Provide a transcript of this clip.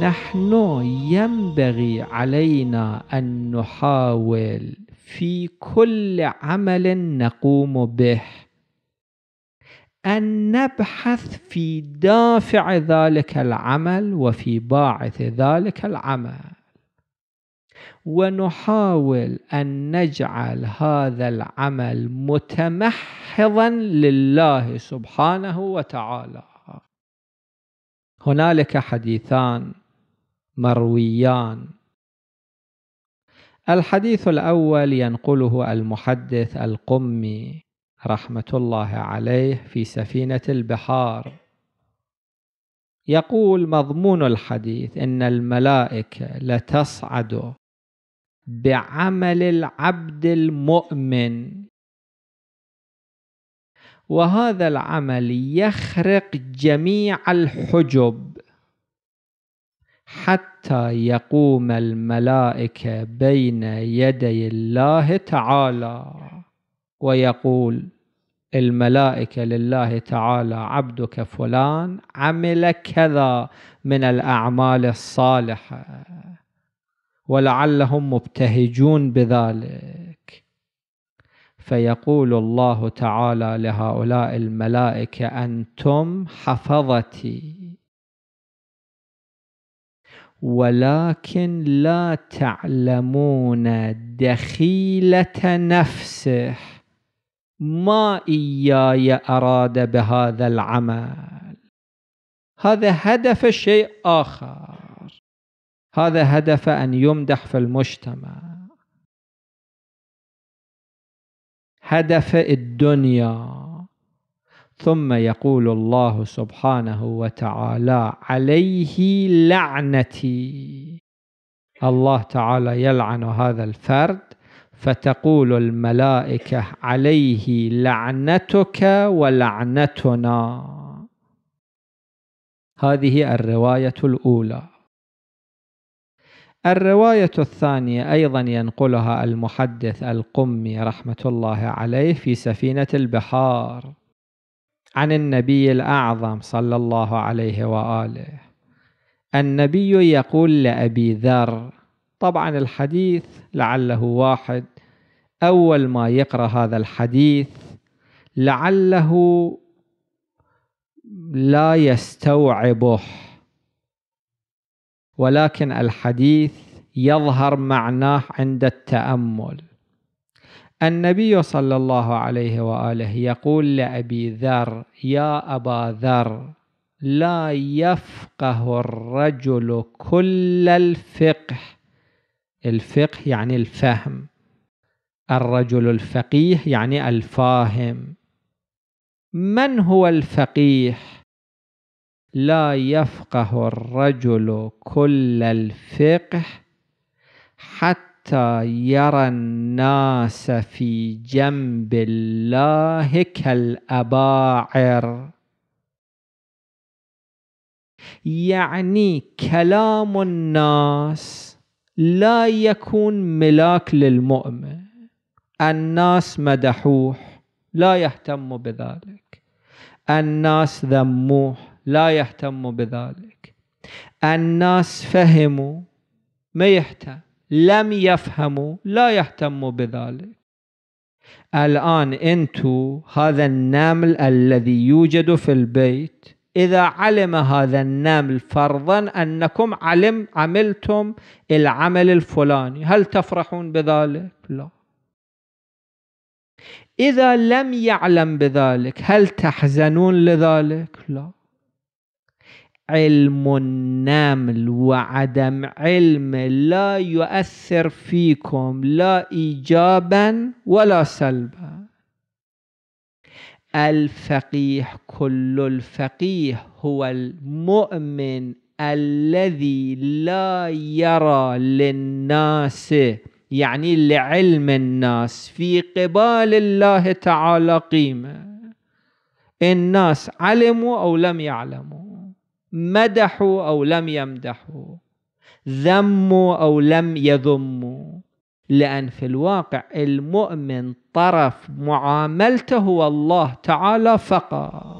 نحن ينبغي علينا أن نحاول في كل عمل نقوم به أن نبحث في دافع ذلك العمل وفي باعث ذلك العمل ونحاول أن نجعل هذا العمل متمحضا لله سبحانه وتعالى هنالك حديثان مرويان الحديث الأول ينقله المحدث القمي رحمة الله عليه في سفينة البحار يقول مضمون الحديث إن الملائكة لتصعد بعمل العبد المؤمن وهذا العمل يخرق جميع الحجب حتى يقوم الملائكة بين يدي الله تعالى ويقول الملائكة لله تعالى عبدك فلان عمل كذا من الأعمال الصالحة ولعلهم مبتهجون بذلك فيقول الله تعالى لهؤلاء الملائكة أنتم حفظتي ولكن لا تعلمون دخيلة نفسه ما إياي أراد بهذا العمل هذا هدف شيء آخر هذا هدف أن يمدح في المجتمع هدف الدنيا ثم يقول الله سبحانه وتعالى عليه لعنتي الله تعالى يلعن هذا الفرد فتقول الملائكة عليه لعنتك ولعنتنا هذه الرواية الأولى الرواية الثانية أيضا ينقلها المحدث القمي رحمة الله عليه في سفينة البحار عن النبي الأعظم صلى الله عليه وآله النبي يقول لأبي ذر طبعا الحديث لعله واحد أول ما يقرأ هذا الحديث لعله لا يستوعبه ولكن الحديث يظهر معناه عند التأمل النبي صلى الله عليه واله يقول لابي ذر يا ابا ذر لا يفقه الرجل كل الفقه الفقه يعني الفهم الرجل الفقيه يعني الفاهم من هو الفقيه لا يفقه الرجل كل الفقه حتى حتى يرى الناس في جنب الله كالأباعر يعني كلام الناس لا يكون ملاك للمؤمن الناس مدحوه لا يهتم بذلك الناس ذموه لا يهتم بذلك الناس فهموا ما يهتم لم يفهموا لا يهتموا بذلك الآن أنتو هذا النمل الذي يوجد في البيت إذا علم هذا النمل فرضا أنكم علم عملتم العمل الفلاني هل تفرحون بذلك؟ لا إذا لم يعلم بذلك هل تحزنون لذلك؟ لا علم النمل وعدم علم لا يؤثر فيكم لا ايجابا ولا سلبا الفقيه كل الفقيه هو المؤمن الذي لا يرى للناس يعني لعلم الناس في قبال الله تعالى قيمه الناس علموا او لم يعلموا مدحوا أو لم يمدحوا ذموا أو لم يذموا لأن في الواقع المؤمن طرف معاملته الله تعالى فقط